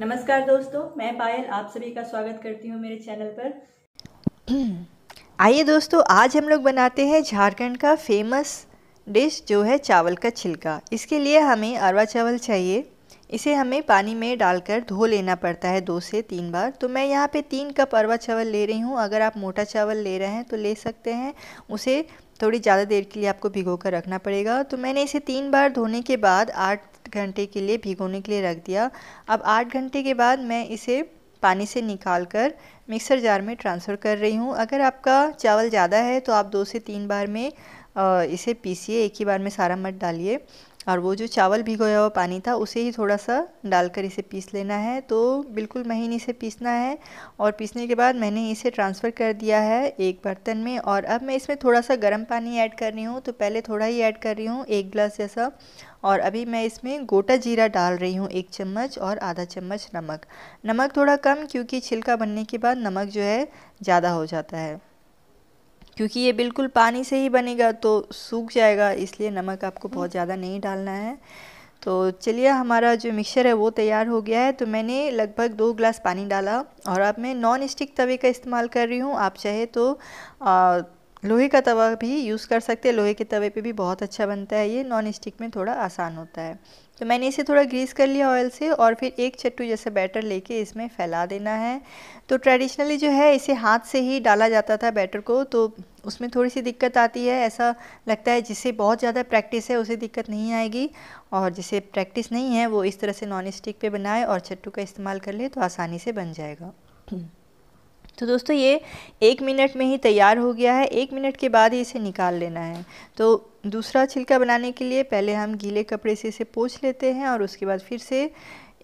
नमस्कार दोस्तों मैं पायल आप सभी का स्वागत करती हूँ मेरे चैनल पर आइए दोस्तों आज हम लोग बनाते हैं झारखंड का फेमस डिश जो है चावल का छिलका इसके लिए हमें अरवा चावल चाहिए इसे हमें पानी में डालकर धो लेना पड़ता है दो से तीन बार तो मैं यहाँ पे तीन कप अरवा चावल ले रही हूँ अगर आप मोटा चावल ले रहे हैं तो ले सकते हैं उसे थोड़ी ज़्यादा देर के लिए आपको भिगो कर रखना पड़ेगा तो मैंने इसे तीन बार धोने के बाद आठ घंटे के लिए भिगोने के लिए रख दिया अब आठ घंटे के बाद मैं इसे पानी से निकाल कर मिक्सर जार में ट्रांसफ़र कर रही हूँ अगर आपका चावल ज़्यादा है तो आप दो से तीन बार में इसे पीसिए एक ही बार में सारा मत डालिए और वो जो चावल भिगोया हुआ पानी था उसे ही थोड़ा सा डालकर इसे पीस लेना है तो बिल्कुल महीन इसे पीसना है और पीसने के बाद मैंने इसे ट्रांसफ़र कर दिया है एक बर्तन में और अब मैं इसमें थोड़ा सा गर्म पानी ऐड कर रही हूँ तो पहले थोड़ा ही ऐड कर रही हूँ एक गिलास जैसा और अभी मैं इसमें गोटा जीरा डाल रही हूँ एक चम्मच और आधा चम्मच नमक नमक थोड़ा कम क्योंकि छिलका बनने के बाद नमक जो है ज़्यादा हो जाता है क्योंकि ये बिल्कुल पानी से ही बनेगा तो सूख जाएगा इसलिए नमक आपको बहुत हम्म। ज़्यादा नहीं डालना है तो चलिए हमारा जो मिक्सचर है वो तैयार हो गया है तो मैंने लगभग दो ग्लास पानी डाला और अब मैं नॉन स्टिक तवे का इस्तेमाल कर रही हूँ आप चाहे तो आ, लोहे का तवा भी यूज़ कर सकते हैं लोहे के तवे पे भी बहुत अच्छा बनता है ये नॉन स्टिक में थोड़ा आसान होता है तो मैंने इसे थोड़ा ग्रीस कर लिया ऑयल से और फिर एक चट्टू जैसे बैटर लेके इसमें फैला देना है तो ट्रेडिशनली जो है इसे हाथ से ही डाला जाता था बैटर को तो उसमें थोड़ी सी दिक्कत आती है ऐसा लगता है जिसे बहुत ज़्यादा प्रैक्टिस है उसे दिक्कत नहीं आएगी और जिसे प्रैक्टिस नहीं है वो इस तरह से नॉन स्टिक पर बनाए और चट्टू का इस्तेमाल कर ले तो आसानी से बन जाएगा तो दोस्तों ये एक मिनट में ही तैयार हो गया है एक मिनट के बाद ही इसे निकाल लेना है तो दूसरा छिलका बनाने के लिए पहले हम गीले कपड़े से इसे पोछ लेते हैं और उसके बाद फिर से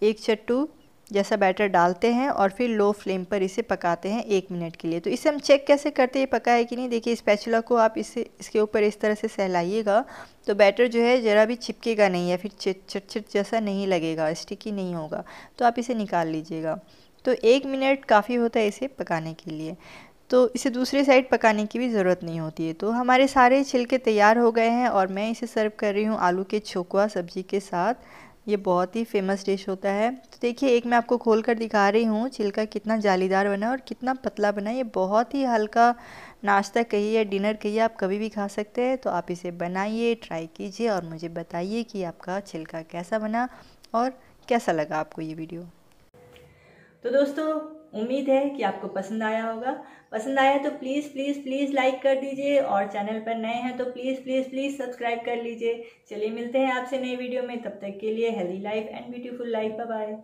एक चट्टू जैसा बैटर डालते हैं और फिर लो फ्लेम पर इसे पकाते हैं एक मिनट के लिए तो इसे हम चेक कैसे करते हैं पका है कि नहीं देखिए इस पैचुला को आप इसे इसके ऊपर इस तरह से सहलाइएगा तो बैटर जो है ज़रा भी चिपकेगा नहीं या फिर चट चट जैसा नहीं लगेगा स्टिकी नहीं होगा तो आप इसे निकाल लीजिएगा तो एक मिनट काफ़ी होता है इसे पकाने के लिए तो इसे दूसरी साइड पकाने की भी ज़रूरत नहीं होती है तो हमारे सारे छिलके तैयार हो गए हैं और मैं इसे सर्व कर रही हूँ आलू के छोकवा सब्जी के साथ ये बहुत ही फेमस डिश होता है तो देखिए एक मैं आपको खोल कर दिखा रही हूँ छिलका कितना जालीदार बना और कितना पतला बना ये बहुत ही हल्का नाश्ता कहिए या डिनर कहिए आप कभी भी खा सकते हैं तो आप इसे बनाइए ट्राई कीजिए और मुझे बताइए कि आपका छिलका कैसा बना और कैसा लगा आपको ये वीडियो तो दोस्तों उम्मीद है कि आपको पसंद आया होगा पसंद आया तो प्लीज़ प्लीज़ प्लीज़ लाइक कर दीजिए और चैनल पर नए हैं तो प्लीज़ प्लीज़ प्लीज़ सब्सक्राइब कर लीजिए चलिए मिलते हैं आपसे नए वीडियो में तब तक के लिए healthy life and beautiful life bye